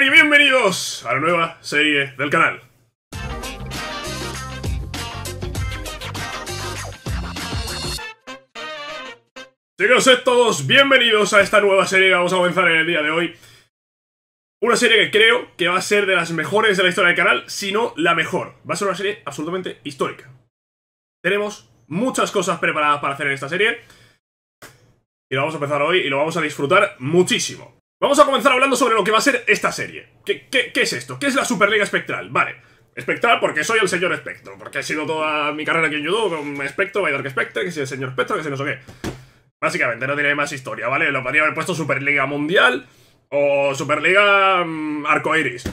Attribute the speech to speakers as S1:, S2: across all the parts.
S1: y bienvenidos a la nueva serie del canal. Chicos, todos bienvenidos a esta nueva serie que vamos a comenzar en el día de hoy. Una serie que creo que va a ser de las mejores de la historia del canal, si no la mejor. Va a ser una serie absolutamente histórica. Tenemos muchas cosas preparadas para hacer en esta serie. Y lo vamos a empezar hoy y lo vamos a disfrutar muchísimo. Vamos a comenzar hablando sobre lo que va a ser esta serie. ¿Qué, es esto? ¿Qué es la Superliga Espectral? Vale. Espectral porque soy el señor Espectro. Porque he sido toda mi carrera aquí en YouTube con Espectro, que Spectre, que es el señor Espectro, que se no sé qué. Básicamente no tiene más historia, ¿vale? Lo podría haber puesto Superliga Mundial o Superliga mm, Arcoiris.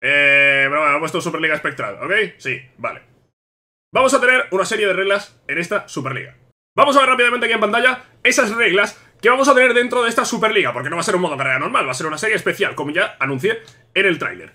S1: Eh, pero bueno, he puesto Superliga Espectral, ¿ok? Sí, vale. Vamos a tener una serie de reglas en esta Superliga. Vamos a ver rápidamente aquí en pantalla esas reglas ¿Qué vamos a tener dentro de esta Superliga? Porque no va a ser un modo carrera normal, va a ser una serie especial, como ya anuncié en el tráiler.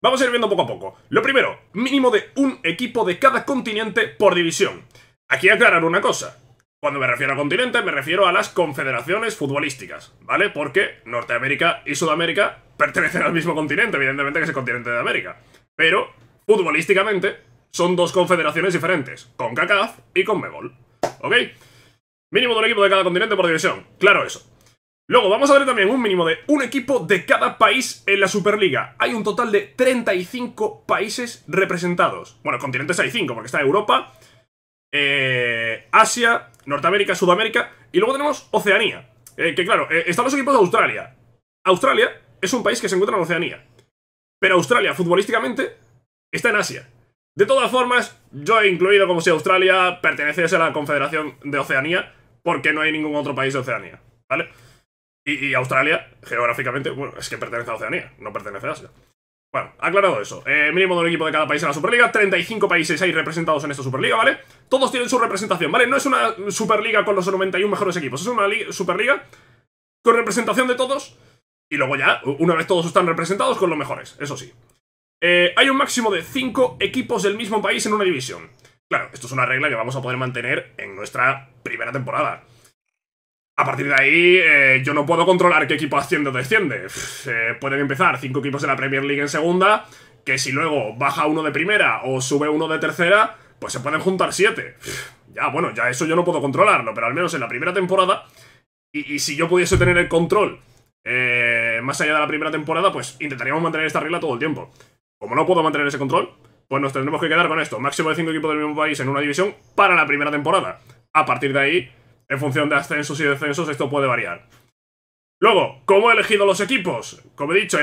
S1: Vamos a ir viendo poco a poco. Lo primero, mínimo de un equipo de cada continente por división. Aquí aclarar una cosa. Cuando me refiero a continente, me refiero a las confederaciones futbolísticas, ¿vale? Porque Norteamérica y Sudamérica pertenecen al mismo continente, evidentemente que es el continente de América. Pero, futbolísticamente, son dos confederaciones diferentes, con CACAF y con Mebol. ¿Ok? Mínimo de un equipo de cada continente por división. Claro eso. Luego vamos a ver también un mínimo de un equipo de cada país en la Superliga. Hay un total de 35 países representados. Bueno, continentes hay 5, porque está Europa, eh, Asia, Norteamérica, Sudamérica y luego tenemos Oceanía. Eh, que claro, eh, están los equipos de Australia. Australia es un país que se encuentra en Oceanía. Pero Australia, futbolísticamente, está en Asia. De todas formas, yo he incluido como si Australia perteneciese a la Confederación de Oceanía, porque no hay ningún otro país de Oceanía, ¿vale? Y, Australia, geográficamente, bueno, es que pertenece a Oceanía, no pertenece a Asia. Bueno, aclarado eso. Eh, mínimo de un equipo de cada país en la Superliga. 35 países hay representados en esta Superliga, ¿vale? Todos tienen su representación, ¿vale? No es una Superliga con los 91 mejores equipos. Es una Superliga con representación de todos. Y luego ya, una vez todos están representados, con los mejores. Eso sí. Eh, hay un máximo de 5 equipos del mismo país en una división. Claro, esto es una regla que vamos a poder mantener en nuestra primera temporada. A partir de ahí, eh, yo no puedo controlar qué equipo asciende o desciende. Eh, pueden empezar cinco equipos de la Premier League en segunda, que si luego baja uno de primera o sube uno de tercera, pues se pueden juntar siete. Ya, bueno, ya eso yo no puedo controlarlo, pero al menos en la primera temporada, y, si yo pudiese tener el control eh, más allá de la primera temporada, pues intentaríamos mantener esta regla todo el tiempo. Como no puedo mantener ese control, pues nos tendremos que quedar con esto. Máximo de 5 equipos del mismo país en una división para la primera temporada. A partir de ahí, en función de ascensos y descensos, esto puede variar. Luego, ¿cómo he elegido los equipos? Como he dicho, hay,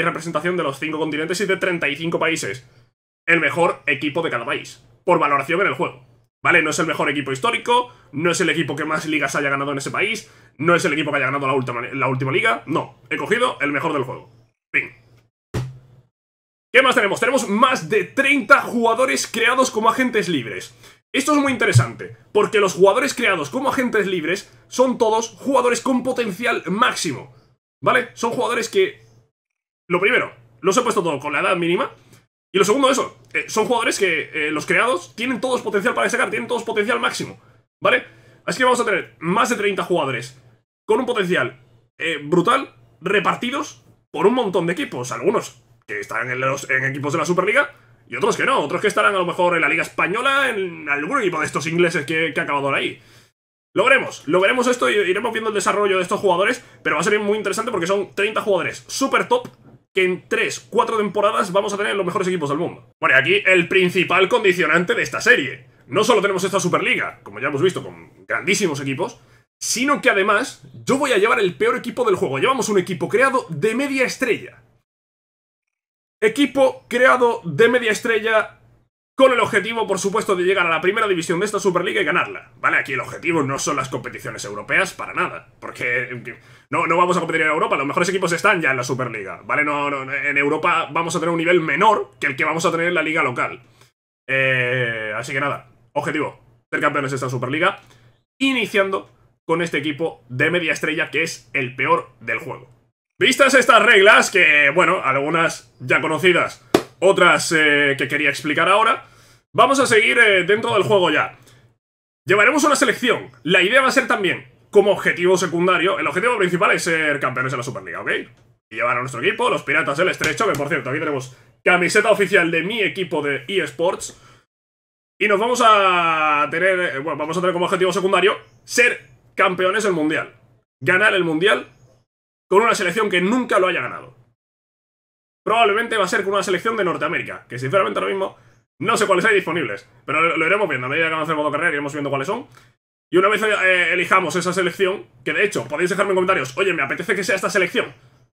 S1: representación de los 5 continentes y de 35 países. El mejor equipo de cada país, por valoración en el juego. ¿Vale? No es el mejor equipo histórico, no es el equipo que más ligas haya ganado en ese país, no es el equipo que haya ganado la última, la última liga, no. He cogido el mejor del juego. ¿Qué más tenemos? Tenemos más de 30 jugadores creados como agentes libres. Esto es muy interesante, porque los jugadores creados como agentes libres son todos jugadores con potencial máximo. ¿Vale? Son jugadores que... Lo primero, los he puesto todo con la edad mínima. Y lo segundo, eso. Eh, son jugadores que eh, los creados tienen todos potencial para destacar, tienen todos potencial máximo. ¿Vale? Así que vamos a tener más de 30 jugadores con un potencial eh, brutal, repartidos por un montón de equipos. Algunos que estarán en, los, equipos de la Superliga y otros que no, otros que estarán a lo mejor en la Liga Española, en algún equipo de estos ingleses que, que ha acabado ahí. Lo veremos, lo veremos esto y iremos viendo el desarrollo de estos jugadores, pero va a ser muy interesante porque son 30 jugadores super top que en 3, 4 temporadas vamos a tener los mejores equipos del mundo. Bueno, y aquí el principal condicionante de esta serie. No solo tenemos esta Superliga, como ya hemos visto, con grandísimos equipos, sino que además yo voy a llevar el peor equipo del juego. Llevamos un equipo creado de media estrella. Equipo creado de media estrella con el objetivo, por supuesto, de llegar a la primera división de esta Superliga y ganarla. Vale, aquí el objetivo no son las competiciones europeas para nada, porque no, no vamos a competir en Europa, los mejores equipos están ya en la Superliga, ¿vale? No, en Europa vamos a tener un nivel menor que el que vamos a tener en la liga local. Eh, así que nada, objetivo, ser campeones de esta Superliga, iniciando con este equipo de media estrella que es el peor del juego. Vistas estas reglas, que bueno, algunas ya conocidas, otras eh, que quería explicar ahora, vamos a seguir eh, dentro del juego ya. Llevaremos una selección. La idea va a ser también, como objetivo secundario, el objetivo principal es ser campeones de la Superliga, ¿ok? Y llevar a nuestro equipo, los Piratas del Estrecho, que por cierto, aquí tenemos camiseta oficial de mi equipo de eSports. Y nos vamos a tener, eh, bueno, vamos a tener como objetivo secundario ser campeones del Mundial. Ganar el Mundial con una selección que nunca lo haya ganado. Probablemente va a ser con una selección de Norteamérica, que sinceramente ahora mismo no sé cuáles hay disponibles, pero lo, iremos viendo a medida que avance el modo carrera, iremos viendo cuáles son. Y una vez eh, elijamos esa selección, que de hecho podéis dejarme en comentarios, oye, me apetece que sea esta selección.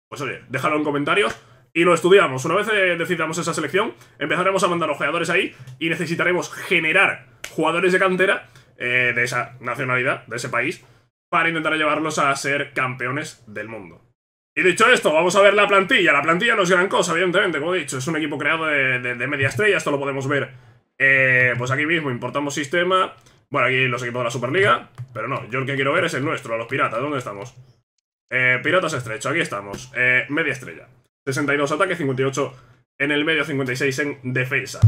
S1: Pues oye, déjalo en comentarios y lo estudiamos. Una vez eh, decidamos esa selección, empezaremos a mandar los jugadores ahí y necesitaremos generar jugadores de cantera eh, de esa nacionalidad, de ese país, para intentar llevarlos a ser campeones del mundo. Y dicho esto, vamos a ver la plantilla. La plantilla no es gran cosa, evidentemente, como he dicho. Es un equipo creado de, media estrella, esto lo podemos ver. Eh, pues aquí mismo importamos sistema. Bueno, aquí los equipos de la Superliga. Pero no, yo el que quiero ver es el nuestro, los piratas. ¿Dónde estamos? Eh, piratas estrecho, aquí estamos. Eh, media estrella. 62 ataque, 58 en el medio, 56 en defensa.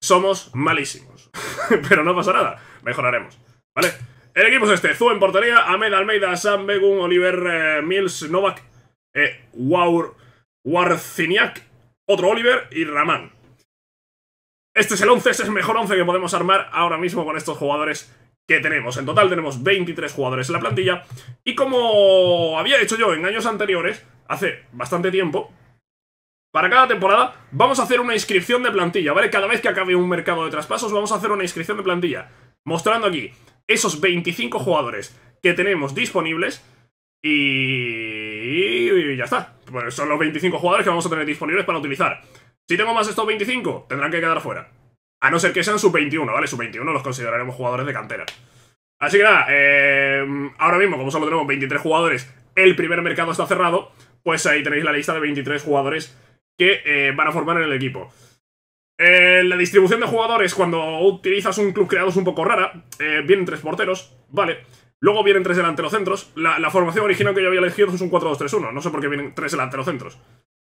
S1: Somos malísimos. pero no pasa nada, mejoraremos. ¿Vale? El equipo es este. Zú en portería, Ahmed Almeida, Sam Begun, Oliver Mills, Novak eh, otro Oliver y Ramán. Este es el 11, este es el mejor 11 que podemos armar ahora mismo con estos jugadores que tenemos. En total tenemos 23 jugadores en la plantilla. Y como había hecho yo en años anteriores, hace bastante tiempo, para cada temporada vamos a hacer una inscripción de plantilla, ¿vale? Cada vez que acabe un mercado de traspasos vamos a hacer una inscripción de plantilla. Mostrando aquí esos 25 jugadores que tenemos disponibles y y ya está. Pues son los 25 jugadores que vamos a tener disponibles para utilizar. Si tengo más de estos 25, tendrán que quedar fuera. A no ser que sean sub-21, ¿vale? Sub-21 los consideraremos jugadores de cantera. Así que nada, eh, ahora mismo, como solo tenemos 23 jugadores, el primer mercado está cerrado, pues ahí tenéis la lista de 23 jugadores que eh, van a formar en el equipo. Eh, la distribución de jugadores cuando utilizas un club creado es un poco rara. vienen tres porteros, vale. Luego vienen tres delanteros La, la formación original que yo había elegido es un 4-2-3-1. No sé por qué vienen tres los centros.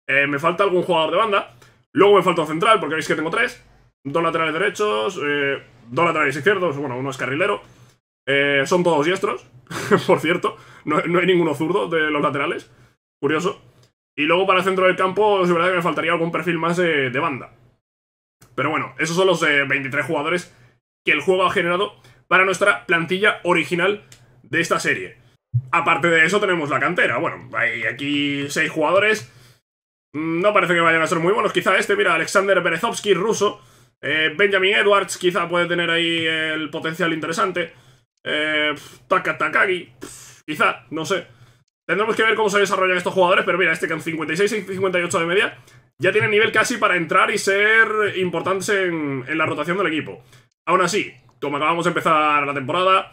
S1: Eh, me falta algún jugador de banda. Luego me falta un central, porque veis que tengo tres. Dos laterales derechos, eh, dos laterales izquierdos, bueno, uno es carrilero. Eh, son todos diestros, por cierto. No, hay ninguno zurdo de los laterales. Curioso. Y luego para el centro del campo, es verdad que me faltaría algún perfil más de, de banda. Pero bueno, esos son los 23 jugadores que el juego ha generado para nuestra plantilla original de esta serie. Aparte de eso tenemos la cantera. Bueno, hay aquí seis jugadores. Mm, no parece que vayan a ser muy buenos. Quizá este, mira, Alexander Berezovsky, ruso. Eh, Benjamin Edwards, quizá puede tener ahí el potencial interesante. Eh, Taka Takagi, quizá, no sé. Tendremos que ver cómo se desarrollan estos jugadores, pero mira, este con 56 y 58 de media ya tiene nivel casi para entrar y ser importantes en, en la rotación del equipo. Aún así, como acabamos de empezar la temporada,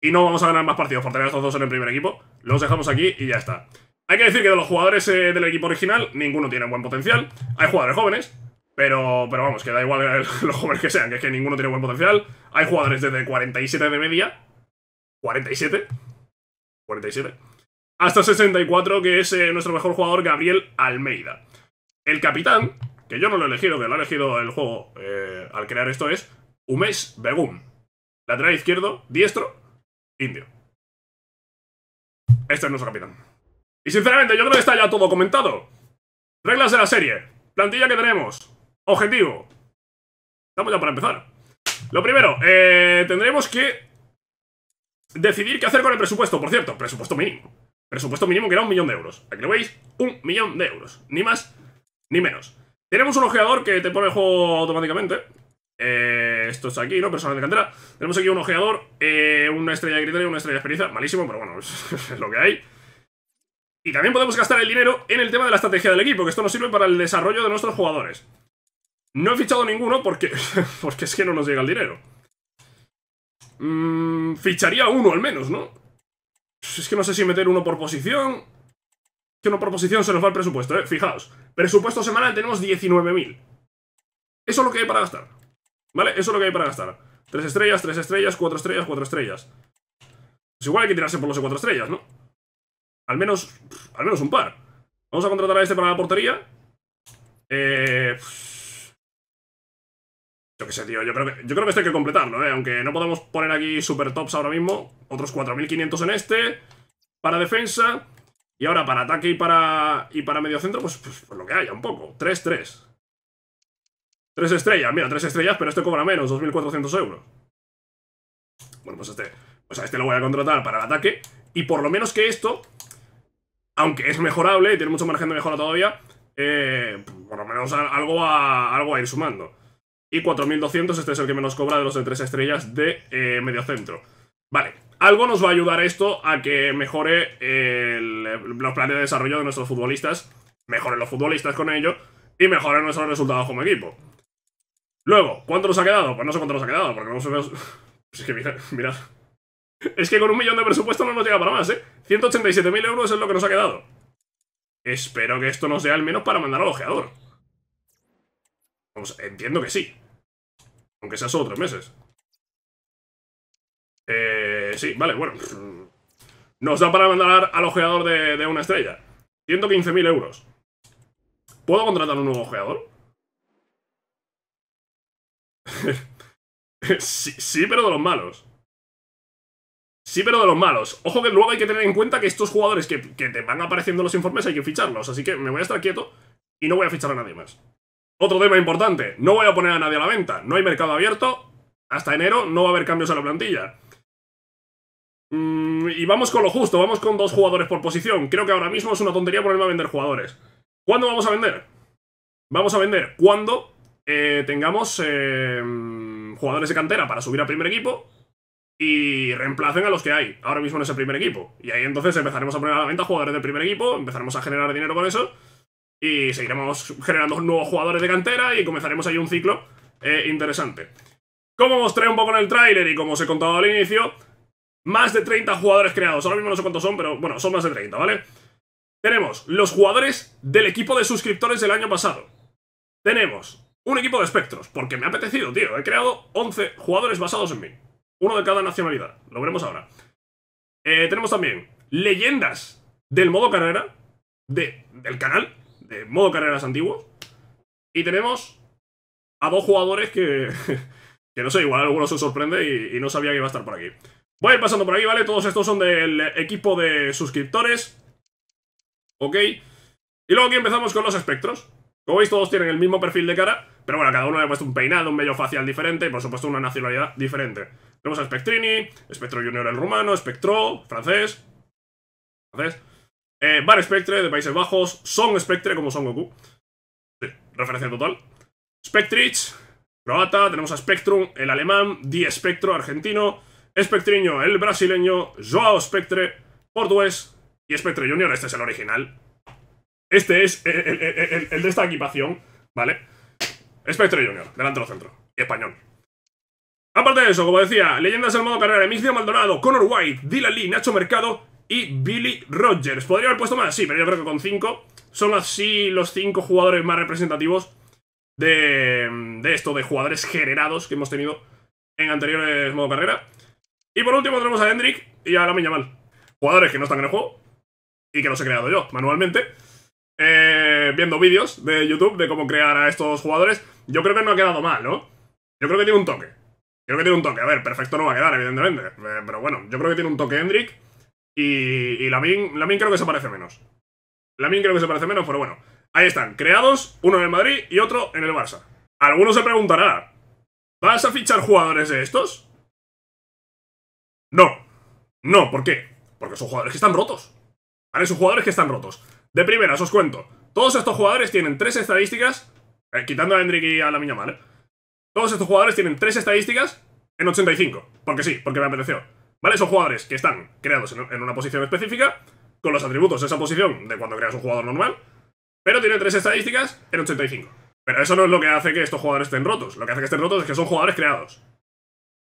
S1: y no vamos a ganar más partidos por tener estos dos en el primer equipo. Los dejamos aquí y ya está. Hay que decir que de los jugadores eh, del equipo original, ninguno tiene buen potencial. Hay jugadores jóvenes, pero, pero vamos, que da igual eh, los jóvenes que sean, que es que ninguno tiene buen potencial. Hay jugadores desde 47 de media. 47. 47. Hasta 64, que es eh, nuestro mejor jugador, Gabriel Almeida. El capitán, que yo no lo he elegido, que lo ha elegido el juego al crear esto, es Umes Begum. Lateral izquierdo, diestro, Indio. Este es nuestro capitán. Y sinceramente, yo creo que está ya todo comentado. Reglas de la serie. Plantilla que tenemos. Objetivo. Estamos ya para empezar. Lo primero, eh, tendremos que decidir qué hacer con el presupuesto. Por cierto, presupuesto mínimo. Presupuesto mínimo que era un millón de euros. Aquí lo veis, un millón de euros. Ni más, ni menos. Tenemos un ojeador que te pone el juego automáticamente, eh, esto está aquí, ¿no? Personal de cantera. Tenemos aquí un ojeador, eh, una estrella de criterio, una estrella de experiencia. Malísimo, pero bueno, es lo que hay. Y también podemos gastar el dinero en el tema de la estrategia del equipo, que esto nos sirve para el desarrollo de nuestros jugadores. No he fichado ninguno porque, porque es que no nos llega el dinero. Mm, ficharía uno al menos, ¿no? Es que no sé si meter uno por posición. que uno por posición se nos va el presupuesto, ¿eh? Fijaos. Presupuesto semanal tenemos 19.000. Eso es lo que hay para gastar. ¿Vale? Eso es lo que hay para gastar. Tres estrellas, tres estrellas, cuatro estrellas, cuatro estrellas. Pues igual hay que tirarse por los cuatro estrellas, ¿no? Al menos, al menos un par. Vamos a contratar a este para la portería. Eh... Yo qué sé, tío. Yo creo que, yo creo que esto hay que completarlo, ¿eh? Aunque no podemos poner aquí super tops ahora mismo. Otros 4.500 en este. Para defensa. Y ahora para ataque y para, y para medio centro, pues, pues, pues lo que haya, un poco. 3-3. Tres estrellas, mira, tres estrellas, pero este cobra menos, 2.400 euros. Bueno, pues este, pues a este lo voy a contratar para el ataque. Y por lo menos que esto, aunque es mejorable, y tiene mucho margen de mejora todavía, eh, por lo menos algo a, algo a ir sumando. Y 4.200, este es el que menos cobra de los de tres estrellas de eh, medio mediocentro. Vale, algo nos va a ayudar esto a que mejore los planes de desarrollo de nuestros futbolistas, mejoren los futbolistas con ello y mejoren nuestros resultados como equipo. Luego, ¿cuánto nos ha quedado? Pues no sé cuánto nos ha quedado, porque no sabemos... Pues es que mirad, Es que con un millón de presupuesto no nos llega para más, ¿eh? 187.000 euros es lo que nos ha quedado. Espero que esto nos dé al menos para mandar al ojeador. entiendo que sí. Aunque sea solo tres meses. Eh, sí, vale, bueno. Nos da para mandar al ojeador de, de una estrella. 115.000 euros. ¿Puedo contratar un nuevo ojeador? sí, pero de los malos. Sí, pero de los malos. Ojo que luego hay que tener en cuenta que estos jugadores que, que te van apareciendo los informes hay que ficharlos. Así que me voy a estar quieto y no voy a fichar a nadie más. Otro tema importante, no voy a poner a nadie a la venta. No hay mercado abierto. Hasta enero no va a haber cambios a la plantilla. Mm, y vamos con lo justo, vamos con dos jugadores por posición. Creo que ahora mismo es una tontería ponerme a vender jugadores. ¿Cuándo vamos a vender? Vamos a vender cuando eh, tengamos eh, jugadores de cantera para subir al primer equipo y reemplacen a los que hay ahora mismo en ese primer equipo. Y ahí entonces empezaremos a poner a la venta jugadores del primer equipo, empezaremos a generar dinero con eso y seguiremos generando nuevos jugadores de cantera y comenzaremos ahí un ciclo eh, interesante. Como mostré un poco en el tráiler y como os he contado al inicio, más de 30 jugadores creados. Ahora mismo no sé cuántos son, pero bueno, son más de 30, ¿vale? Tenemos los jugadores del equipo de suscriptores del año pasado. Tenemos un equipo de espectros, porque me ha apetecido, tío. He creado 11 jugadores basados en mí. Uno de cada nacionalidad. Lo veremos ahora. Eh, tenemos también leyendas del modo carrera, de, del canal, de modo carreras antiguos. Y tenemos a dos jugadores que... que no sé, igual alguno se sorprende y, no sabía que iba a estar por aquí. Voy a ir pasando por aquí, ¿vale? Todos estos son del equipo de suscriptores. Ok. Y luego aquí empezamos con los espectros. Como veis, todos tienen el mismo perfil de cara, pero bueno, cada uno le ha puesto un peinado, un medio facial diferente y por supuesto una nacionalidad diferente. Tenemos a Spectrini, Spectro Junior el rumano, Spectro, francés. Francés. Eh, Spectre de Países Bajos, Son Spectre como Son Goku. referencia total. Spectrich, croata, tenemos a Spectrum, el alemán, Die Spectro, argentino, Spectriño, el brasileño, Joao Spectre, portugués y Spectre Junior, este es el original, este es el, de esta equipación, ¿vale? Spectre Junior, delantero centro. Y español. Aparte de eso, como decía, leyendas del modo carrera, Emilio Maldonado, Conor White, Dylan Lee, Nacho Mercado y Billy Rogers. ¿Podría haber puesto más? Sí, pero yo creo que con cinco son así los cinco jugadores más representativos de, de esto, de jugadores generados que hemos tenido en anteriores modo carrera. Y por último tenemos a Hendrik y a mía mal, Jugadores que no están en el juego y que los he creado yo manualmente. Eh, viendo vídeos de YouTube de cómo crear a estos jugadores, yo creo que no ha quedado mal, ¿no? Yo creo que tiene un toque. Creo que tiene un toque. A ver, perfecto no va a quedar, evidentemente. Eh, pero bueno, yo creo que tiene un toque Hendrik. Y, y Lamin, creo que se parece menos. La min creo que se parece menos, pero bueno. Ahí están, creados, uno en el Madrid y otro en el Barça. Alguno se preguntará, ¿vas a fichar jugadores de estos? No. No, ¿por qué? Porque son jugadores que están rotos. ¿Vale? Son jugadores que están rotos. De primeras, os cuento. Todos estos jugadores tienen tres estadísticas, eh, quitando a Hendrik y a la miña mal, Todos estos jugadores tienen tres estadísticas en 85. Porque sí, porque me apeteció. ¿Vale? Son jugadores que están creados en una posición específica, con los atributos de esa posición de cuando creas un jugador normal, pero tienen tres estadísticas en 85. Pero eso no es lo que hace que estos jugadores estén rotos. Lo que hace que estén rotos es que son jugadores creados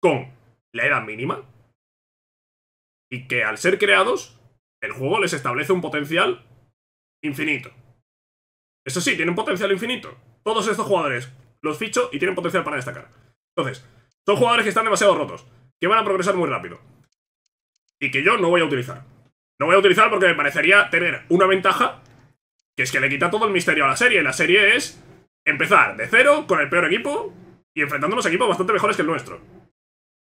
S1: con la edad mínima y que al ser creados, el juego les establece un potencial infinito. Eso sí, tiene un potencial infinito. Todos estos jugadores los ficho y tienen potencial para destacar. Entonces, son jugadores que están demasiado rotos, que van a progresar muy rápido. Y que yo no voy a utilizar. No voy a utilizar porque me parecería tener una ventaja que es que le quita todo el misterio a la serie. La serie es empezar de cero con el peor equipo y enfrentándonos a equipos bastante mejores que el nuestro.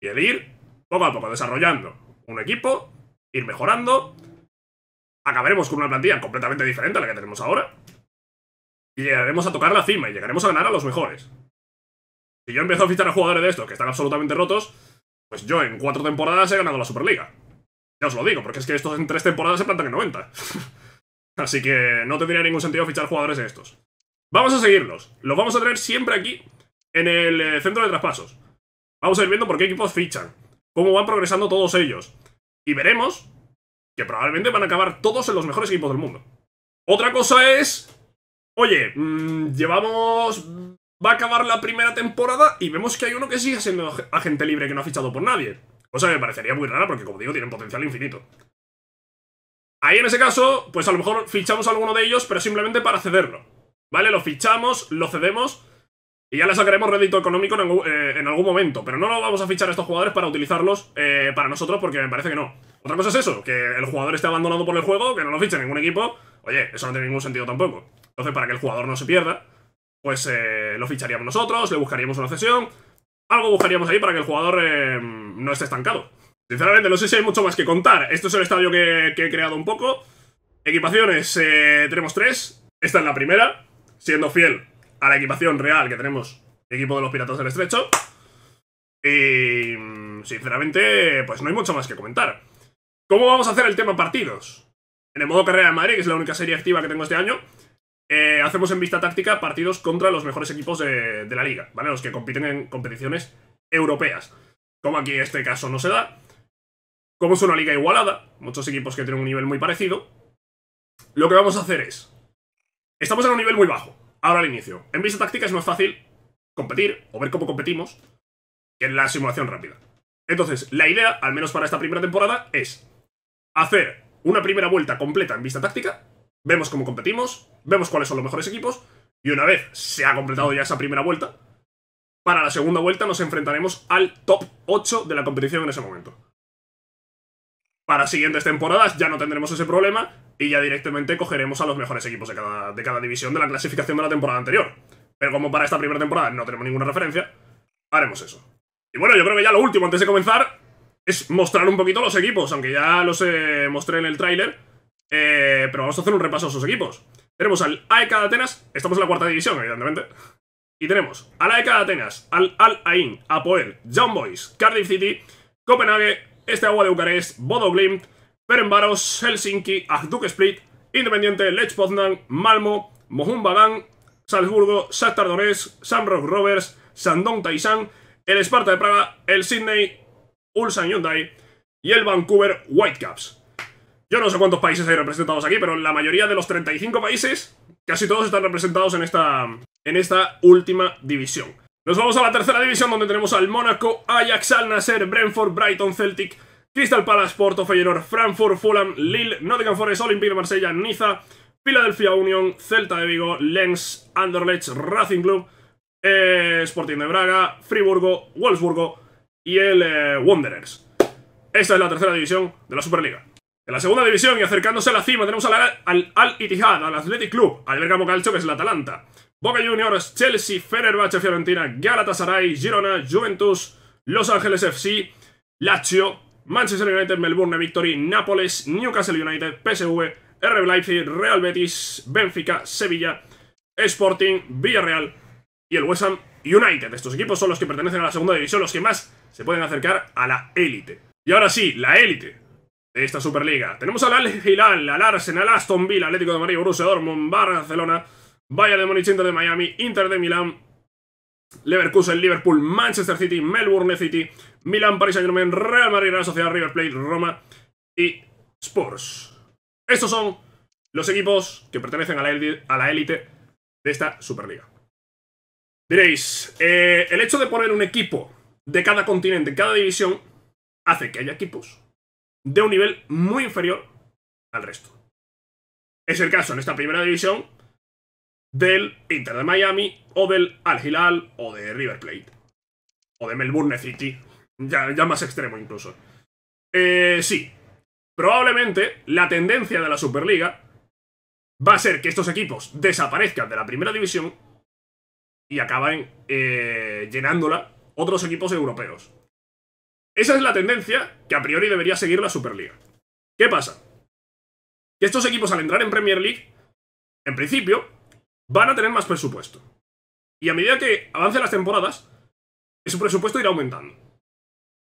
S1: Y el ir poco a poco desarrollando un equipo, ir mejorando acabaremos con una plantilla completamente diferente a la que tenemos ahora. Y llegaremos a tocar la cima y llegaremos a ganar a los mejores. Si yo empiezo a fichar a jugadores de estos que están absolutamente rotos, pues yo en cuatro temporadas he ganado la Superliga. Ya os lo digo, porque es que estos en tres temporadas se plantan en 90. Así que no tendría ningún sentido fichar jugadores de estos. Vamos a seguirlos. Los vamos a tener siempre aquí, en el eh, centro de traspasos. Vamos a ir viendo por qué equipos fichan, cómo van progresando todos ellos. Y veremos que probablemente van a acabar todos en los mejores equipos del mundo. Otra cosa es, oye, mm, llevamos... Va a acabar la primera temporada y vemos que hay uno que sigue siendo agente libre que no ha fichado por nadie. Cosa que me parecería muy rara porque, como digo, tienen potencial infinito. Ahí en ese caso, pues a lo mejor fichamos a alguno de ellos, pero simplemente para cederlo. ¿Vale? Lo fichamos, lo cedemos y ya le sacaremos rédito económico en, eh, algún, momento. Pero no lo vamos a fichar a estos jugadores para utilizarlos eh, para nosotros porque me parece que no. Otra cosa es eso, que el jugador esté abandonado por el juego, que no lo fiche ningún equipo. Oye, eso no tiene ningún sentido tampoco. Entonces, para que el jugador no se pierda, pues eh, lo ficharíamos nosotros, le buscaríamos una cesión. Algo buscaríamos ahí para que el jugador eh, no esté estancado. Sinceramente, no sé si hay mucho más que contar. Esto es el estadio que, he creado un poco. Equipaciones, eh, tenemos tres. Esta es la primera, siendo fiel a la equipación real que tenemos equipo de los Piratas del Estrecho. Y, mm, sinceramente, pues no hay mucho más que comentar. ¿Cómo vamos a hacer el tema partidos? En el modo carrera de Madrid, que es la única serie activa que tengo este año, eh, hacemos en vista táctica partidos contra los mejores equipos de, la liga, ¿vale? Los que compiten en competiciones europeas. Como aquí este caso no se da. Como es una liga igualada, muchos equipos que tienen un nivel muy parecido, lo que vamos a hacer es... Estamos en un nivel muy bajo, ahora al inicio. En vista táctica es más fácil competir o ver cómo competimos que en la simulación rápida. Entonces, la idea, al menos para esta primera temporada, es hacer una primera vuelta completa en vista táctica, vemos cómo competimos, vemos cuáles son los mejores equipos, y una vez se ha completado ya esa primera vuelta, para la segunda vuelta nos enfrentaremos al top 8 de la competición en ese momento. Para siguientes temporadas ya no tendremos ese problema y ya directamente cogeremos a los mejores equipos de cada, de cada división de la clasificación de la temporada anterior. Pero como para esta primera temporada no tenemos ninguna referencia, haremos eso. Y bueno, yo creo que ya lo último antes de comenzar es mostrar un poquito los equipos, aunque ya los eh, mostré en el tráiler. Eh, pero vamos a hacer un repaso a esos equipos. Tenemos al AEK de Atenas, estamos en la cuarta división, evidentemente. Y tenemos al AEK de Atenas, al Al Ain, Apoel, John Boys, Cardiff City, Copenhague, Este Agua de Bucarest, Bodo Glimt, Ferenbaros, Helsinki, Ajduk Split, Independiente, Lech Poznan, Malmo, Mohun Bagan, Salzburgo, Shakhtar Donetsk, Shamrock Rovers, Shandong Taisan, el Sparta de Praga, el Sydney, Ulsan Hyundai y el Vancouver Whitecaps. Yo no sé cuántos países hay representados aquí, pero la mayoría de los 35 países, casi todos están representados en esta, en esta última división. Nos vamos a la tercera división donde tenemos al Mónaco, Ajax, Al Nasser, Brentford, Brighton, Celtic, Crystal Palace, Porto, Feyenoord, Frankfurt, Fulham, Lille, Nottingham Forest, Olympique de Marsella, Niza, Philadelphia Union, Celta de Vigo, Lens, Anderlecht, Racing Club, eh, Sporting de Braga, Friburgo, Wolfsburgo, y el eh, Wanderers. Esta es la tercera división de la Superliga. En la segunda división y acercándose a la cima tenemos al, al, al Ittihad, al Athletic Club, al Bergamo Calcio, que es el Atalanta, Boca Juniors, Chelsea, Fenerbahce, Fiorentina, Galatasaray, Girona, Juventus, Los Ángeles FC, Lazio, Manchester United, Melbourne Victory, Nápoles, Newcastle United, PSV, RB Leipzig, Real Betis, Benfica, Sevilla, Sporting, Villarreal y el West Ham United. Estos equipos son los que pertenecen a la segunda división, los que más se pueden acercar a la élite. Y ahora sí, la élite de esta Superliga. Tenemos al Al Hilal, al Arsenal, Aston Villa, Atlético de Madrid, Borussia Dortmund, Barcelona, Bayern de Múnich, de Miami, Inter de Milán, Leverkusen, Liverpool, Manchester City, Melbourne City, Milán, Paris Saint-Germain, Real Madrid, Real Sociedad, River Plate, Roma y Spurs. Estos son los equipos que pertenecen a la élite de esta Superliga. Diréis, eh, el hecho de poner un equipo de cada continente, cada división, hace que haya equipos de un nivel muy inferior al resto. Es el caso en esta primera división del Inter de Miami o del Al Hilal o de River Plate o de Melbourne City, ya, más extremo incluso. Eh, sí, probablemente la tendencia de la Superliga va a ser que estos equipos desaparezcan de la primera división y acaben eh, llenándola otros equipos europeos. Esa es la tendencia que a priori debería seguir la Superliga. ¿Qué pasa? Que estos equipos al entrar en Premier League, en principio, van a tener más presupuesto. Y a medida que avancen las temporadas, Ese presupuesto irá aumentando.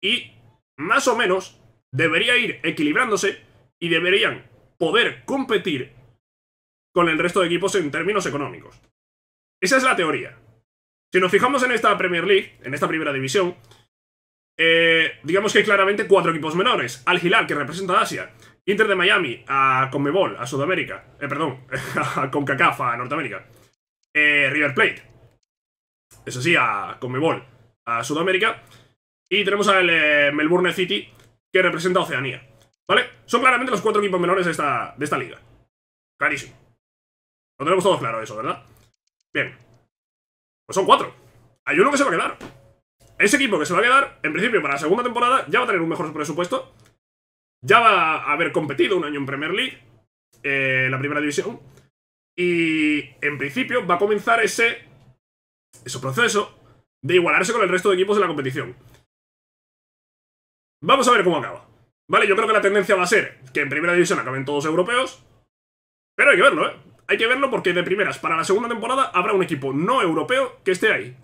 S1: Y, más o menos, debería ir equilibrándose y deberían poder competir con el resto de equipos en términos económicos. Esa es la teoría. Si nos fijamos en esta Premier League, en esta primera división, eh, digamos que hay claramente cuatro equipos menores. Al Hilal, que representa Asia. Inter de Miami, a Conmebol, a Sudamérica. Eh, perdón, a Concacaf, a Norteamérica. Eh, River Plate. Eso sí, a Conmebol, a Sudamérica. Y tenemos al eh, Melbourne City, que representa a Oceanía. ¿Vale? Son claramente los cuatro equipos menores de esta, de esta liga. Clarísimo. Lo tenemos todos claro eso, ¿verdad? Bien. Pues son cuatro. Hay uno que se va a quedar. Ese equipo que se va a quedar, en principio, para la segunda temporada, ya va a tener un mejor presupuesto. Ya va a haber competido un año en Premier League, eh, la primera división. Y, en principio, va a comenzar ese, ese proceso de igualarse con el resto de equipos de la competición. Vamos a ver cómo acaba. Vale, yo creo que la tendencia va a ser que en primera división acaben todos europeos. Pero hay que verlo, ¿eh? Hay que verlo porque de primeras, para la segunda temporada habrá un equipo no europeo que esté ahí.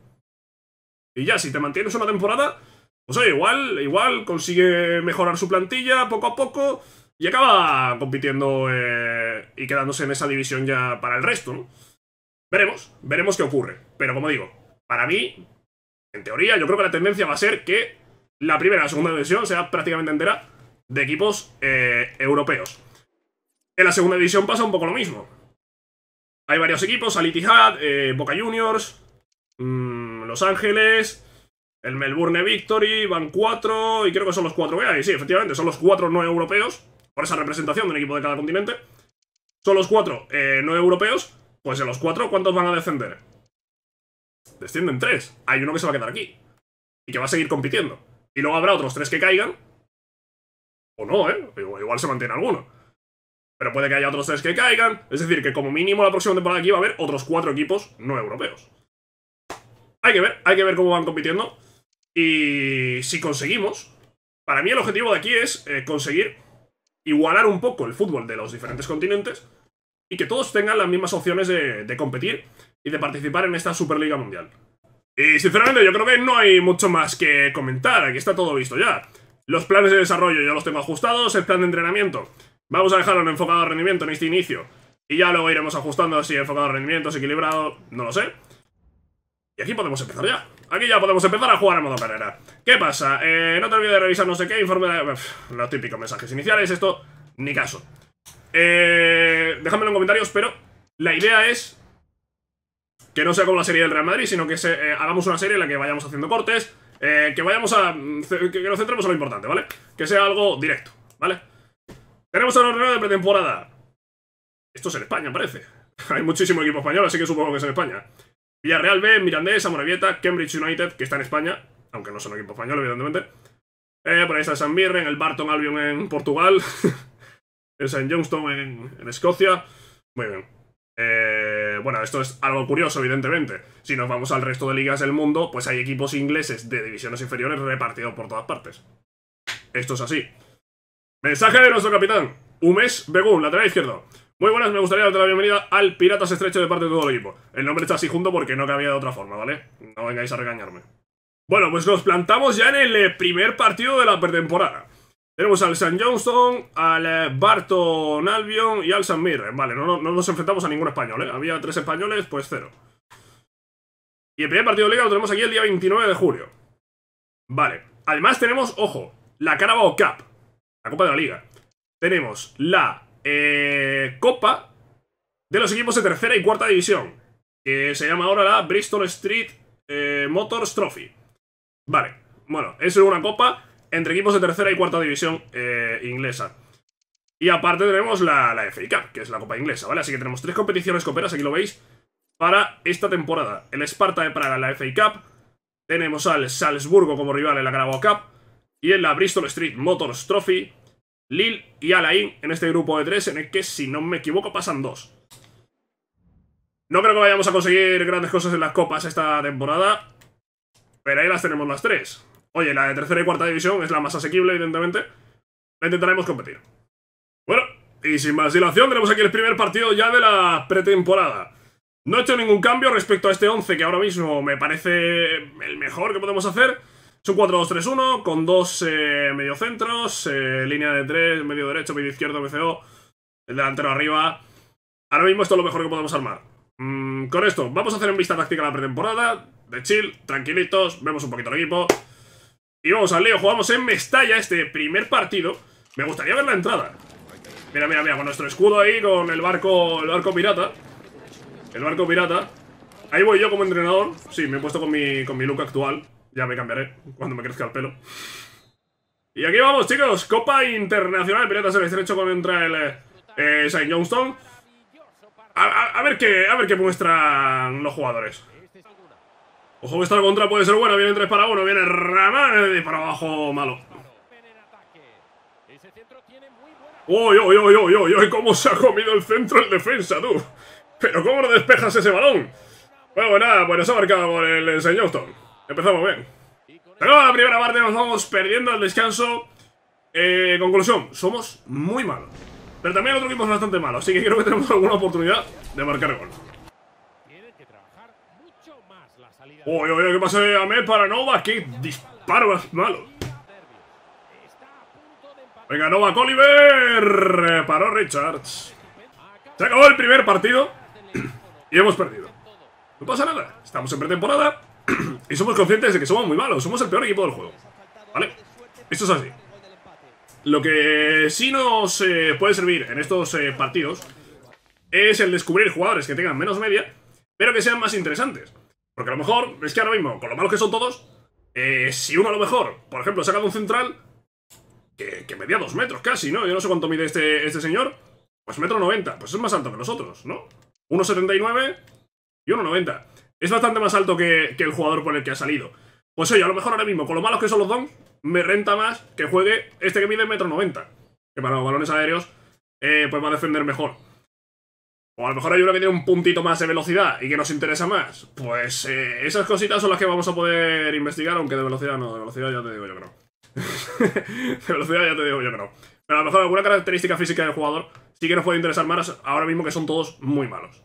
S1: Y ya, si te mantienes una temporada, pues oye, igual, igual consigue mejorar su plantilla poco a poco y acaba compitiendo eh, y quedándose en esa división ya para el resto, Veremos, veremos qué ocurre. Pero como digo, para mí, en teoría, yo creo que la tendencia va a ser que la primera o segunda división sea prácticamente entera de equipos eh, europeos. En la segunda división pasa un poco lo mismo. Hay varios equipos, Al eh, Boca Juniors, mm, Los Ángeles, el Melbourne Victory, van cuatro, y creo que son los cuatro que hay. Sí, efectivamente, son los cuatro no europeos, por esa representación de un equipo de cada continente. Son los cuatro eh, no europeos, pues de los cuatro, ¿cuántos van a descender? Descienden tres. Hay uno que se va a quedar aquí, y que va a seguir compitiendo. Y luego habrá otros tres que caigan, o no, ¿eh? igual se mantiene alguno. Pero puede que haya otros tres que caigan. Es decir, que como mínimo la próxima temporada aquí va a haber otros cuatro equipos no europeos. Hay que ver, hay que ver cómo van compitiendo. Y si conseguimos... Para mí el objetivo de aquí es eh, conseguir igualar un poco el fútbol de los diferentes continentes y que todos tengan las mismas opciones de, de competir y de participar en esta Superliga Mundial. Y sinceramente yo creo que no hay mucho más que comentar, aquí está todo visto ya. Los planes de desarrollo ya los tengo ajustados, el plan de entrenamiento Vamos a dejarlo en enfocado a rendimiento en este inicio. Y ya luego iremos ajustando si enfocado a rendimiento, Es equilibrado, no lo sé. Y aquí podemos empezar ya. Aquí ya podemos empezar a jugar en modo carrera. ¿Qué pasa? Eh, no te olvides de revisar no sé qué, informe de... los típicos mensajes iniciales, esto, ni caso. Eh, déjamelo en comentarios, pero la idea es que no sea como la serie del Real Madrid, sino que se, eh, hagamos una serie en la que vayamos haciendo cortes, eh, que vayamos a... Mm, que nos centremos en lo importante, ¿vale? Que sea algo directo, ¿vale? Tenemos el ordenador de pretemporada. Esto es en España, parece. Hay muchísimo equipo español, así que supongo que es en España. Villarreal B, Mirandés, Amorebieta, Cambridge United, que está en España, aunque no son equipo español, evidentemente. Eh, por ahí está el San Mirren, el Barton Albion en Portugal, el St. Johnston en, Escocia. Muy bien. Eh, bueno, esto es algo curioso, evidentemente. Si nos vamos al resto de ligas del mundo, pues hay equipos ingleses de divisiones inferiores repartidos por todas partes. Esto es así. Mensaje de nuestro capitán, Umesh Begum, lateral izquierdo. Muy buenas, me gustaría darte la bienvenida al Piratas Estrecho de parte de todo el equipo. El nombre está así junto porque no cabía de otra forma, ¿vale? No vengáis a regañarme. Bueno, pues nos plantamos ya en el eh, primer partido de la pretemporada. Tenemos al San Johnston, al eh, Barton Albion y al Sam Mirren. Eh, vale, no, nos enfrentamos a ningún español, ¿eh? Había tres españoles, pues cero. Y el primer partido de liga lo tenemos aquí el día 29 de julio. Vale. Además tenemos, ojo, la Carabao Cup. La Copa de la Liga. Tenemos la eh, Copa de los equipos de tercera y cuarta división. Que se llama ahora la Bristol Street eh, Motors Trophy. Vale. Bueno, es una copa entre equipos de tercera y cuarta división eh, inglesa. Y aparte tenemos la, la FA Cup, que es la copa inglesa, ¿vale? Así que tenemos tres competiciones coperas, aquí lo veis, para esta temporada. El Sparta de Praga la FA Cup. Tenemos al Salzburgo como rival en la Carabao Cup y en la Bristol Street Motors Trophy, Lil y Alain en este grupo de tres, en el que, si no me equivoco, pasan dos. No creo que vayamos a conseguir grandes cosas en las copas esta temporada, pero ahí las tenemos las tres. Oye, la de tercera y cuarta división es la más asequible, evidentemente. La intentaremos competir. Bueno, y sin más dilación, tenemos aquí el primer partido ya de la pretemporada. No he hecho ningún cambio respecto a este 11, que ahora mismo me parece el mejor que podemos hacer. Es un 4-2-3-1 con dos eh, medio mediocentros, eh, línea de tres, medio derecho, medio izquierdo, BCO, el delantero arriba. Ahora mismo esto es lo mejor que podemos armar. Mm, con esto, vamos a hacer en vista táctica la pretemporada, de chill, tranquilitos, vemos un poquito el equipo. Y vamos al leo jugamos en Mestalla este primer partido. Me gustaría ver la entrada. Mira, mira, mira, con nuestro escudo ahí, con el barco, el barco pirata. El barco pirata. Ahí voy yo como entrenador. Sí, me he puesto con mi, con mi look actual. Ya me cambiaré cuando me crezca el pelo. Y aquí vamos, chicos. Copa Internacional Piratas del Estrecho contra el eh, eh Saint Johnstone. A, ver qué, a ver qué muestran los jugadores. Ojo que esta contra puede ser buena. Viene tres para uno. Viene Ramán y eh, para abajo malo. ¡Uy, uy, uy, uy, uy! cómo se ha comido el centro el defensa, tú! ¿Pero cómo no despejas ese balón? Bueno, pues nada, bueno pues se ha marcado por el Saint Johnston. Empezamos bien. Pero la primera parte nos vamos perdiendo al descanso. Eh, conclusión, somos muy malos. Pero también el otro bastante malo, así que creo que tenemos alguna oportunidad de marcar gol. Uy, uy, uy, que pase a Med para Nova. Qué disparo malo. Venga, Nova Coliver. Paró Richards. Se acabó el primer partido y hemos perdido. No pasa nada, estamos en pretemporada y somos conscientes de que somos muy malos, somos el peor equipo del juego. ¿Vale? Esto es así. Lo que sí nos eh, puede servir en estos eh, partidos es el descubrir jugadores que tengan menos media, pero que sean más interesantes. Porque a lo mejor, es que ahora mismo, con lo malos que son todos, eh, si uno a lo mejor, por ejemplo, saca de un central que, que, medía dos metros casi, ¿no? Yo no sé cuánto mide este, este señor. Pues metro noventa, pues es más alto que nosotros, ¿no? 1,79 y 1,90. Es bastante más alto que, el jugador por el que ha salido. Pues oye, a lo mejor ahora mismo, con lo malos que son los Don, me renta más que juegue este que mide 1,90 noventa. Que para los balones aéreos, eh, pues va a defender mejor. O a lo mejor hay uno que tiene un puntito más de velocidad y que nos interesa más. Pues eh, esas cositas son las que vamos a poder investigar, aunque de velocidad no, de velocidad ya te digo yo que no. de velocidad ya te digo yo que no. Pero a lo mejor alguna característica física del jugador sí que nos puede interesar más ahora mismo que son todos muy malos.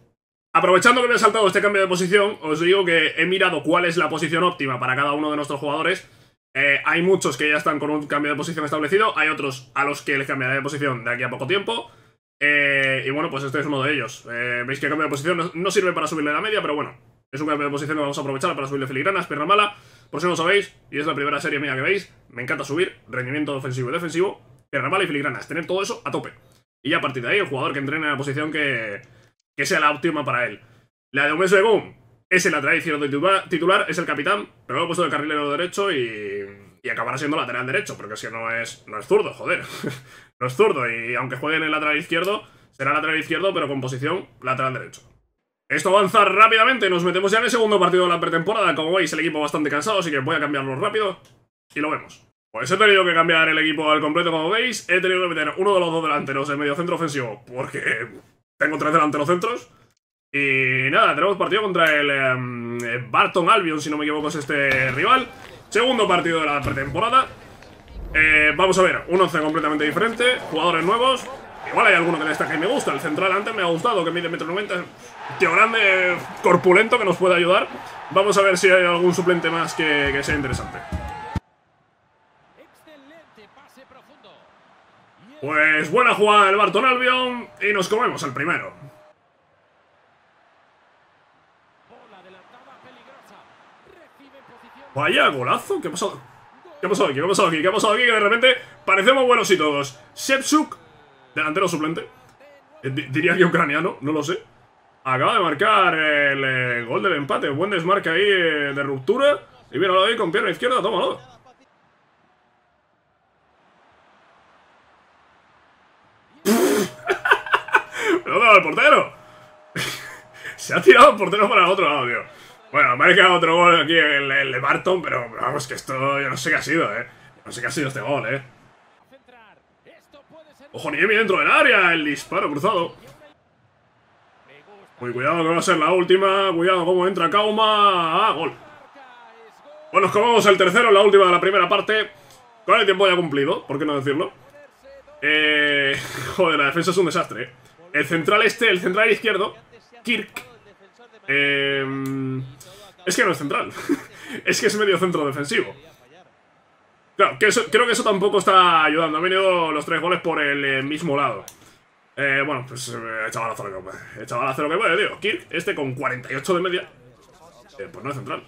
S1: Aprovechando que me he saltado este cambio de posición, os digo que he mirado cuál es la posición óptima para cada uno de nuestros jugadores. Eh, hay muchos que ya están con un cambio de posición establecido, hay otros a los que les cambiaré de posición de aquí a poco tiempo. Eh, y bueno, pues este es uno de ellos. Eh, veis que el cambio de posición no, sirve para subirle la media, pero bueno, es un cambio de posición que vamos a aprovechar para subirle filigranas, pierna mala. Por si no lo sabéis, y es la primera serie mía que veis, me encanta subir rendimiento ofensivo y defensivo, pierna mala y filigranas, tener todo eso a tope. Y ya a partir de ahí, el jugador que entrene en la posición que que sea la óptima para él. La de un de es el lateral izquierdo titular, es el capitán, pero lo he puesto de carrilero derecho y, y acabará siendo lateral derecho, porque si no es, no es zurdo, joder. no es zurdo y aunque juegue en el lateral izquierdo, será lateral izquierdo, pero con posición lateral derecho. Esto avanza rápidamente, nos metemos ya en el segundo partido de la pretemporada. Como veis, el equipo bastante cansado, así que voy a cambiarlo rápido y lo vemos. Pues he tenido que cambiar el equipo al completo, como veis. He tenido que meter uno de los dos delanteros en medio centro ofensivo, porque tengo tres los centros. Y nada, tenemos partido contra el em, Barton Albion, si no me equivoco es este rival. Segundo partido de la pretemporada. Eh, vamos a ver, un 11 completamente diferente, jugadores nuevos. Igual hay alguno que destaque y me gusta. El central antes me ha gustado, que mide 1,90m. Tío grande, corpulento, que nos puede ayudar. Vamos a ver si hay algún suplente más que sea interesante. Pues buena jugada del Barton Albion y nos comemos el primero. Vaya golazo, ¿qué ha pasado? ¿Qué ha pasado aquí? ¿Qué ha pasado aquí? ¿Qué ha pasado aquí? Que de repente parecemos buenos y todos. Sepsuk, delantero suplente. Eh, diría que ucraniano, no lo sé. Acaba de marcar el, eh, gol del empate. Buen desmarque ahí eh, de ruptura. Y lo ahí con pierna izquierda, tómalo. El portero! se ha tirado el portero para el otro lado, tío. Bueno, me ha quedado otro gol aquí el, de Barton, pero vamos, que esto yo no sé qué ha sido, eh. No sé qué ha sido este gol, eh. Ojo, Niemi dentro del área, el disparo cruzado. Muy cuidado que va a ser la última, cuidado cómo entra Kauma. Ah, gol. Bueno, nos comemos el tercero la última de la primera parte. Con el tiempo ya cumplido, ¿por qué no decirlo? Eh, joder, la defensa es un desastre, eh. El central este, el central izquierdo, Kirk. Em, es que no es central. es que es medio centro defensivo. Claro, creo que eso tampoco está ayudando. Han venido los tres goles por el eh, mismo lado. Eh, bueno, pues eh, lo que puede. chavalazo lo que puede, tío. Kirk, este con 48 de media. pues no es central.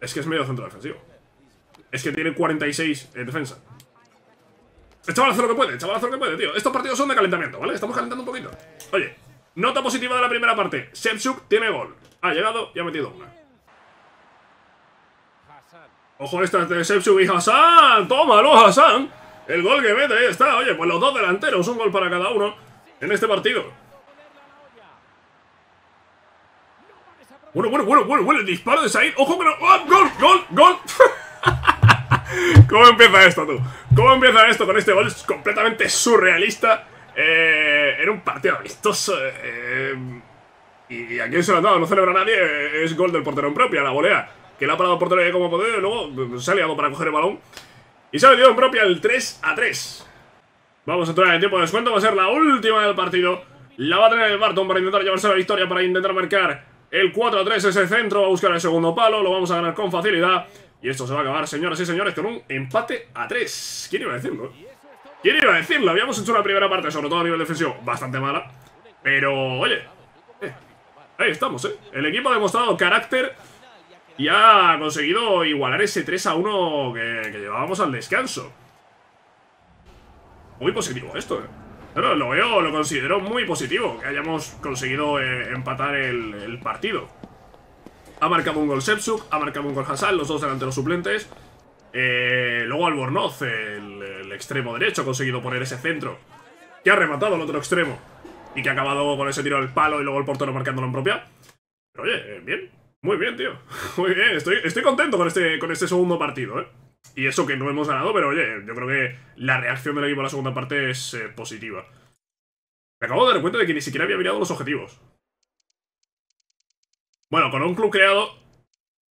S1: Es que es medio centro defensivo. Es que tiene 46 en defensa. Chavalazo lo que puede, chavalazo lo que puede, tío. Estos partidos son de calentamiento, ¿vale? Estamos calentando un poquito. Oye, nota positiva de la primera parte. Sebsuk tiene gol. Ha llegado y ha metido una. Ojo esta entre Sebsuk y Hassan. Tómalo, Hassan. El gol que mete, ahí está. Oye, pues los dos delanteros, un gol para cada uno en este partido. Bueno, bueno, bueno, bueno, bueno, el disparo de Said. ¡Ojo pero... ¡Ah, gol, gol! ¿Cómo empieza esto, tú? ¿Cómo empieza esto con este gol? Es completamente surrealista. Eh, era un partido amistoso. Eh, eh, y, aquí se lo dado, no celebra nadie. Eh, es gol del portero en propia, la volea. Que le ha parado el portero como poder. Luego mm, se ha para coger el balón. Y se ha metido en propia el 3 a 3. Vamos a entrar en tiempo de descuento. Va a ser la última del partido. La va a tener el Barton para intentar llevarse la victoria. Para intentar marcar el 4 a 3. Ese centro va a buscar el segundo palo. Lo vamos a ganar con facilidad. Y esto se va a acabar, señoras y señores, con un empate a 3. ¿Quién iba a decirlo? ¿Quién iba a decirlo? Habíamos hecho una primera parte, sobre todo a nivel defensivo, bastante mala. Pero, oye, eh, ahí estamos, ¿eh? El equipo ha demostrado carácter y ha conseguido igualar ese 3 a 1 que, llevábamos al descanso. Muy positivo esto, ¿eh? lo veo, lo considero muy positivo que hayamos conseguido eh, empatar el, partido. Ha marcado un gol Sepsuk, ha marcado un gol Hassan, los dos delante de los suplentes. Eh, luego Albornoz, el, el extremo derecho, ha conseguido poner ese centro. Que ha rematado al otro extremo. Y que ha acabado con ese tiro al palo y luego el portero marcándolo en propia. Pero oye, eh, bien. Muy bien, tío. Muy bien. Estoy, estoy contento con este, con este segundo partido, ¿eh? Y eso que no hemos ganado, pero oye, yo creo que la reacción del equipo a la segunda parte es eh, positiva. Me acabo de dar cuenta de que ni siquiera había mirado los objetivos. Bueno, con un club creado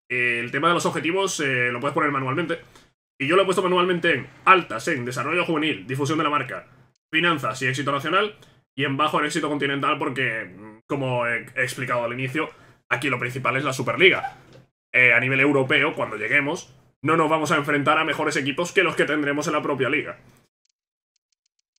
S1: eh, el tema de los objetivos eh, lo puedes poner manualmente. Y yo lo he puesto manualmente en altas, en desarrollo juvenil, difusión de la marca, finanzas y éxito nacional. Y en bajo en éxito continental porque, mm, como he explicado al inicio, aquí lo principal es la Superliga. Eh, a nivel europeo, cuando lleguemos, no nos vamos a enfrentar a mejores equipos que los que tendremos en la propia liga.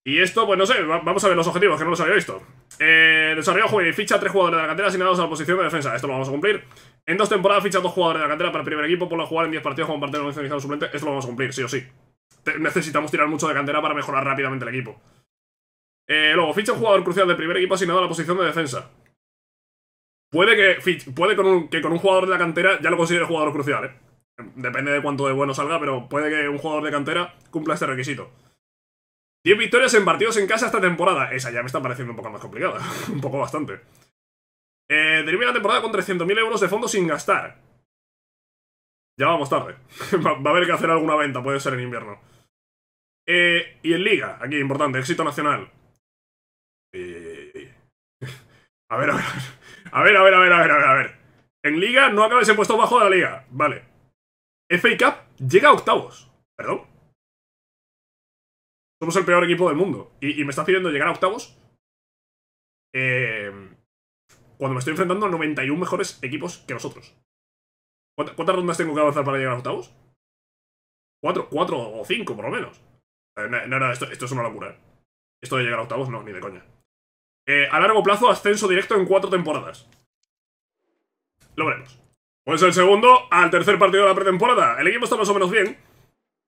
S1: Y esto, pues no sé, vamos a ver los objetivos, que no los había visto. desarrollo juvenil, ficha tres jugadores de la cantera asignados a la posición de defensa. Esto lo vamos a cumplir. En dos temporadas ficha dos jugadores de la cantera para el primer equipo, por la jugar en 10 partidos como parte de inicial suplente. Esto lo vamos a cumplir, sí o sí. necesitamos tirar mucho de cantera para mejorar rápidamente el equipo. Eh, luego, ficha un jugador crucial del primer equipo asignado a la posición de defensa. Puede que, puede con un, que con un jugador de la cantera ya lo considere jugador crucial, ¿eh? Depende de cuánto de bueno salga, pero puede que un jugador de cantera cumpla este requisito. 10 victorias en partidos en casa esta temporada. Esa ya me está pareciendo un poco más complicada. un poco bastante. Eh, la temporada con 300.000 euros de fondo sin gastar. Ya vamos tarde. Va a haber que hacer alguna venta, puede ser en invierno. Eh, y en Liga, aquí, importante, éxito nacional. Eh, a ver, a ver. A ver, a ver, a ver, a ver, a ver, En Liga no acabes en puesto bajo de la Liga. Vale. FA Cup llega a octavos. ¿Perdón? Somos el peor equipo del mundo. ¿Y, me está pidiendo llegar a octavos? Eh... Cuando me estoy enfrentando a 91 mejores equipos que nosotros. ¿Cuántas rondas tengo que avanzar para llegar a octavos? Cuatro, cuatro o cinco, por lo menos. Eh, no, no, esto, es una locura. Eh. Esto de llegar a octavos, no, ni de coña. Eh, a largo plazo, ascenso directo en cuatro temporadas. Lo veremos. Pues el segundo al tercer partido de la pretemporada. El equipo está más o menos bien,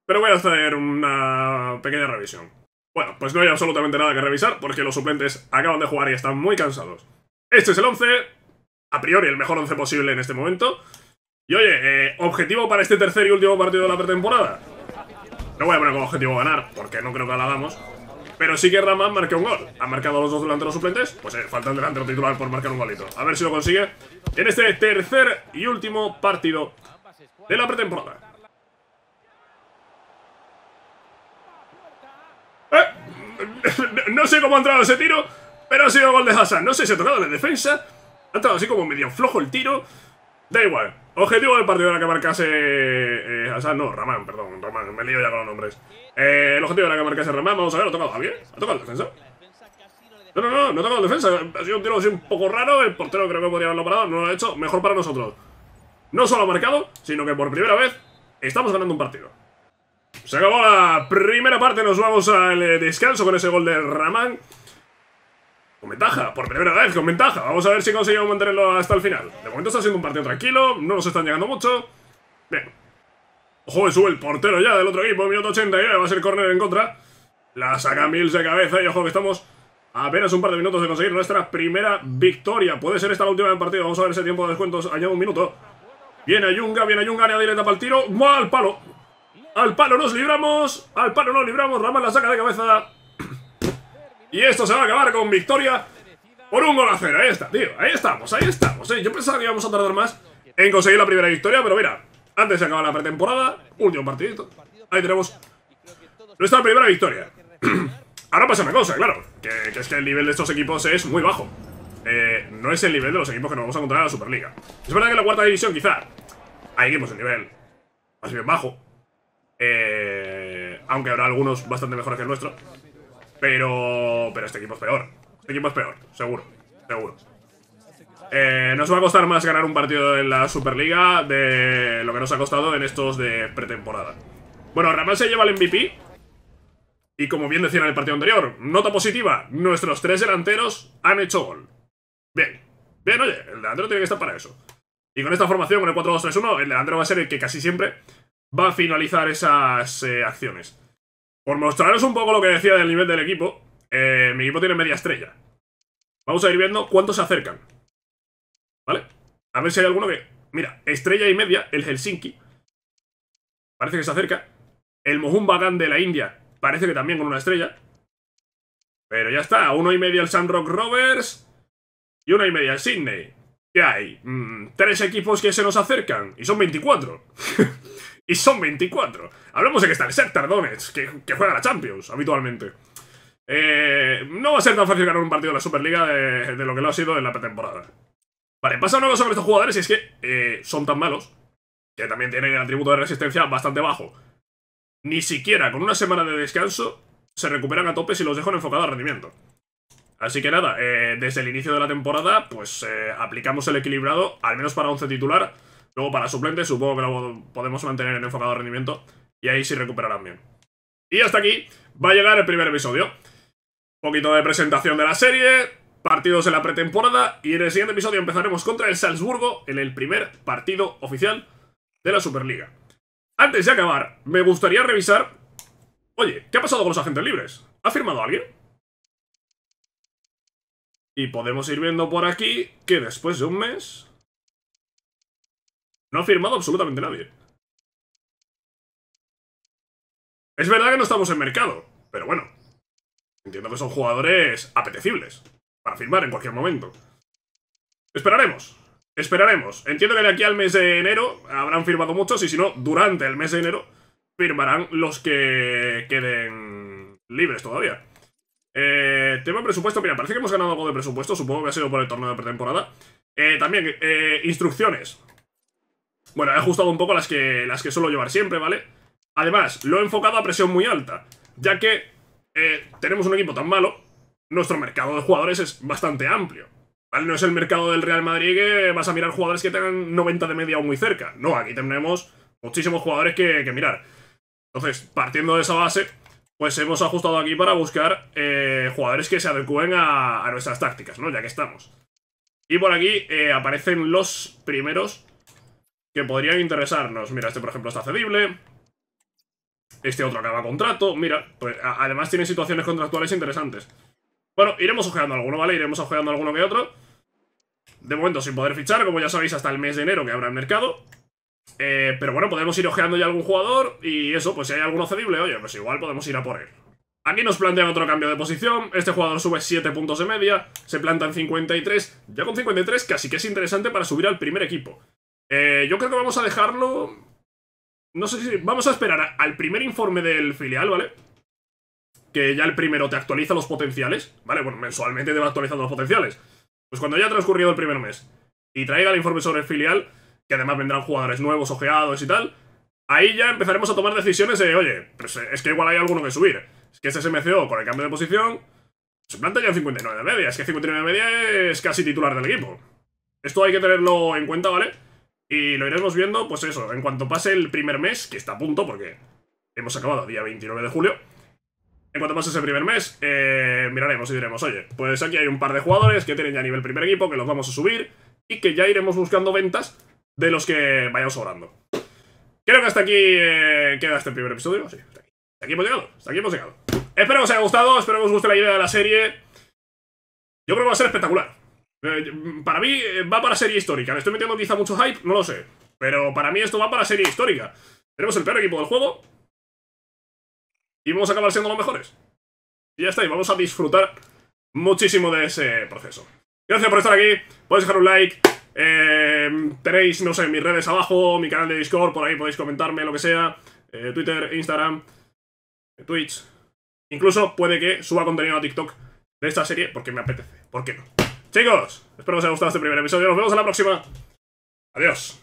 S1: pero voy a hacer una pequeña revisión. Bueno, pues no hay absolutamente nada que revisar porque los suplentes acaban de jugar y están muy cansados. Este es el 11, a priori el mejor 11 posible en este momento. Y oye, eh, objetivo para este tercer y último partido de la pretemporada. No voy a poner como objetivo ganar, porque no creo que la hagamos. Pero sí que Raman marque un gol. ha marcado los dos delanteros suplentes? Pues faltan eh, falta el delantero titular por marcar un golito. A ver si lo consigue en este tercer y último partido de la pretemporada. Eh, no sé cómo ha entrado ese tiro, pero ha sido gol de Hassan. No sé si ha tocado la defensa. Ha estado así como medio flojo el tiro. Da igual. Objetivo del partido era que marcase eh, Hassan. No, Ramán, perdón. Ramán, me lío ya con los nombres. Eh, el objetivo era que marcase Ramán. Vamos a ver, ¿ha tocado Javier? ¿Ha tocado la defensa? No, no, no, no ha tocado la defensa. Ha sido un tiro así un poco raro. El portero creo que podría haberlo parado. No lo ha hecho. Mejor para nosotros. No solo ha marcado, sino que por primera vez estamos ganando un partido. Se acabó la primera parte, nos vamos al eh, descanso con ese gol de Ramán. Con ventaja, por primera vez, con ventaja. Vamos a ver si conseguimos mantenerlo hasta el final. De momento está siendo un partido tranquilo, no nos están llegando mucho. Bien. Ojo, sube el portero ya del otro equipo, minuto 89, va a ser corner en contra. La saca Mills de cabeza y ojo que estamos apenas un par de minutos de conseguir nuestra primera victoria. Puede ser esta la última del partido, vamos a ver ese tiempo de descuentos, añado un minuto. Viene Ayunga, viene Ayunga, área directa para el tiro. Al palo! Al palo nos libramos, al palo nos libramos, rama la saca de cabeza y esto se va a acabar con victoria por un gol a cero. Ahí está, tío. Ahí estamos, ahí estamos. ¿eh? Yo pensaba que íbamos a tardar más en conseguir la primera victoria, pero mira, antes se acaba la pretemporada. Último partidito. Ahí tenemos nuestra primera victoria. Ahora pasa una cosa, claro, que, es que el nivel de estos equipos es muy bajo. Eh, no es el nivel de los equipos que nos vamos a encontrar en la Superliga. Es verdad que en la cuarta división quizá ahí equipos el nivel más bien bajo. Eh, aunque habrá algunos bastante mejores que el nuestro. Pero, pero este equipo es peor. Este equipo es peor, seguro, seguro. Eh, nos va a costar más ganar un partido en la Superliga de lo que nos ha costado en estos de pretemporada. Bueno, Ramal se lleva el MVP. Y como bien decía en el partido anterior, nota positiva, nuestros tres delanteros han hecho gol. Bien, bien, oye, el delantero tiene que estar para eso. Y con esta formación, con el 4-2-3-1, el delantero va a ser el que casi siempre va a finalizar esas eh, acciones. Por mostraros un poco lo que decía del nivel del equipo, eh, mi equipo tiene media estrella. Vamos a ir viendo cuántos se acercan. ¿Vale? A ver si hay alguno que... Mira, estrella y media, el Helsinki. Parece que se acerca. El Mohun Bagan de la India. Parece que también con una estrella. Pero ya está. Uno y media el Sandrock Rovers. Y uno y media el Sydney. ¿Qué hay? Mm, tres equipos que se nos acercan. Y son 24. Y son 24. Hablamos de que está el Shakhtar que, que juega la Champions habitualmente. Eh, no va a ser tan fácil ganar un partido de la Superliga de, lo que lo ha sido en la pretemporada. Vale, pasa una cosa estos jugadores y es que eh, son tan malos que también tienen el atributo de resistencia bastante bajo. Ni siquiera con una semana de descanso se recuperan a tope si los dejan enfocados enfocado al rendimiento. Así que nada, eh, desde el inicio de la temporada, pues aplicamos el equilibrado, al menos para 11 titular, Luego para suplentes supongo que lo podemos mantener en enfocado rendimiento y ahí sí recuperarán bien. Y hasta aquí va a llegar el primer episodio. Un poquito de presentación de la serie, partidos en la pretemporada y en el siguiente episodio empezaremos contra el Salzburgo en el primer partido oficial de la Superliga. Antes de acabar, me gustaría revisar... Oye, ¿qué ha pasado con los agentes libres? ¿Ha firmado alguien? Y podemos ir viendo por aquí que después de un mes no ha firmado absolutamente nadie. Es verdad que no estamos en mercado, pero bueno. Entiendo que son jugadores apetecibles para firmar en cualquier momento. Esperaremos. Esperaremos. Entiendo que de aquí al mes de enero habrán firmado muchos y si no, durante el mes de enero firmarán los que queden libres todavía. Eh, tema presupuesto. Mira, parece que hemos ganado algo de presupuesto. Supongo que ha sido por el torneo de pretemporada. Eh, también, eh, instrucciones. Bueno, he ajustado un poco las que, las que suelo llevar siempre, ¿vale? Además, lo he enfocado a presión muy alta, ya que eh, tenemos un equipo tan malo, nuestro mercado de jugadores es bastante amplio. ¿Vale? No es el mercado del Real Madrid que vas a mirar jugadores que tengan 90 de media o muy cerca. No, aquí tenemos muchísimos jugadores que, mirar. Entonces, partiendo de esa base, pues hemos ajustado aquí para buscar eh, jugadores que se adecúen a, nuestras tácticas, ¿no? Ya que estamos. Y por aquí eh, aparecen los primeros que podrían interesarnos. Mira, este por ejemplo está cedible. Este otro acaba contrato. Mira, pues, además tiene situaciones contractuales interesantes. Bueno, iremos ojeando alguno, ¿vale? Iremos ojeando alguno que otro. De momento sin poder fichar, como ya sabéis, hasta el mes de enero que habrá el mercado. Eh, pero bueno, podemos ir ojeando ya algún jugador y eso, pues si hay alguno cedible, oye, pues igual podemos ir a por él. Aquí nos plantean otro cambio de posición, este jugador sube 7 puntos de media, se planta en 53, ya con 53 casi que es interesante para subir al primer equipo. Eh, yo creo que vamos a dejarlo... No sé si... Vamos a esperar al primer informe del filial, ¿vale? Que ya el primero te actualiza los potenciales, ¿vale? Bueno, mensualmente te va actualizando los potenciales. Pues cuando ya ha transcurrido el primer mes y traiga el informe sobre el filial, que además vendrán jugadores nuevos, ojeados y tal, ahí ya empezaremos a tomar decisiones de, oye, pues eh, es que igual hay alguno que subir. Es que ese SMCO con el cambio de posición se planta ya en 59 de media. Es que 59 de media es casi titular del equipo. Esto hay que tenerlo en cuenta, ¿vale? Y lo iremos viendo, pues eso, en cuanto pase el primer mes, que está a punto porque hemos acabado día 29 de julio. En cuanto pase ese primer mes, eh, miraremos y diremos, oye, pues aquí hay un par de jugadores que tienen ya nivel primer equipo, que los vamos a subir y que ya iremos buscando ventas de los que vayamos sobrando. Creo que hasta aquí eh, queda este primer episodio. aquí. hasta aquí hemos llegado, hasta aquí hemos llegado. Espero que os haya gustado, espero que os guste la idea de la serie. Yo creo que va a ser espectacular. Eh, para mí eh, va para serie histórica. Le estoy metiendo quizá mucho hype, no lo sé. Pero para mí esto va para serie histórica. Tenemos el peor equipo del juego. Y vamos a acabar siendo los mejores. Y ya está, y vamos a disfrutar muchísimo de ese proceso. Gracias por estar aquí. Podéis dejar un like. Eh, tenéis, no sé, mis redes abajo, mi canal de Discord, por ahí podéis comentarme, lo que sea. Eh, Twitter, Instagram, Twitch. Incluso puede que suba contenido a TikTok de esta serie porque me apetece. ¿Por qué no? Chicos, espero que os haya gustado este primer episodio. Nos vemos en la próxima. Adiós.